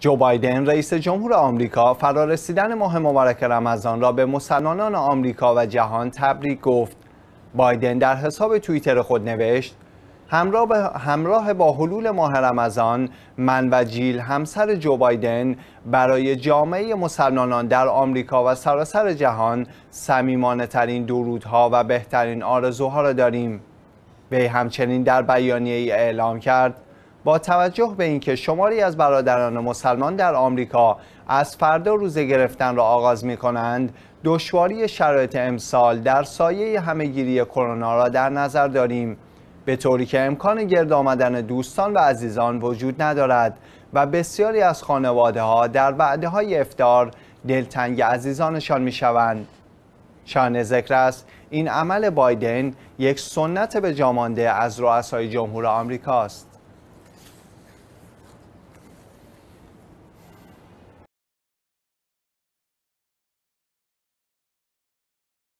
جو بایدن رئیس جمهور آمریکا فرارسیدن ماه مبارک رمضان را به مسلمانان آمریکا و جهان تبریک گفت. بایدن در حساب توییتر خود نوشت همراه با حلول ماه رمضان من و جیل همسر جو بایدن برای جامعه مسلمانان در آمریکا و سراسر جهان سمیمانه ترین درودها و بهترین آرزوها را داریم وی همچنین در بیانیه ای اعلام کرد با توجه به اینکه شماری از برادران مسلمان در آمریکا از فردا روزه گرفتن را آغاز می کنند دشواری شرایط امسال در سایه همهگیری کرونا را در نظر داریم به طوری که امکان گرد آمدن دوستان و عزیزان وجود ندارد و بسیاری از خانواده ها در وعده های افتار دلتنگ عزیزانشان می شوند. شان ذکر است این عمل بایدن یک سنت به جامانده از رؤسای جمهور آمریکاست. است.